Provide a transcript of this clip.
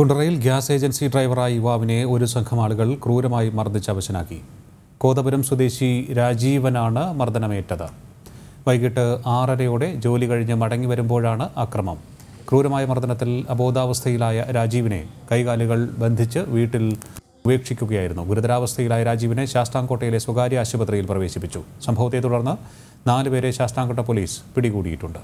കുണ്ടറയിൽ gas agency ഡ്രൈവറായ യുവാവിനെ ഒരു സംഘം ആളുകൾ ക്രൂരമായി മർദ്ദിച്ച് അവശനാക്കി കോതപുരം സ്വദേശി രാജീവനാണ് മർദ്ദനമേറ്റത് വൈകിട്ട് ആറരയോടെ ജോലി കഴിഞ്ഞ് മടങ്ങി വരുമ്പോഴാണ് അക്രമം ക്രൂരമായ മർദ്ദനത്തിൽ അബോധാവസ്ഥയിലായ രാജീവിനെ കൈകാലുകൾ ബന്ധിച്ച് വീട്ടിൽ ഉപേക്ഷിക്കുകയായിരുന്നു ഗുരുതരാവസ്ഥയിലായ രാജീവിനെ ശാസ്താംകോട്ടയിലെ സ്വകാര്യ ആശുപത്രിയിൽ പ്രവേശിപ്പിച്ചു സംഭവത്തെ തുടർന്ന് നാലുപേരെ ശാസ്താംകോട്ട പോലീസ് പിടികൂടിയിട്ടുണ്ട്